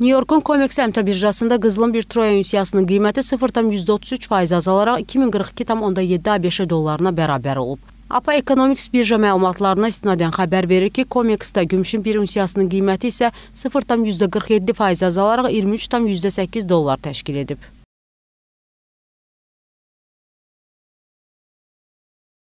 Nyu-Yorkun Komex əmta birjasında qızılın bir troya ünsiyasının qiyməti 0,33% azalaraq 2042,7 ABŞ dollarına bərabər olub. APA Economics birja məlumatlarına istinadən xəbər verir ki, Komex-də gümüşün bir ünsiyasının qiyməti isə 0,47% azalaraq 23,8 dollar təşkil edib.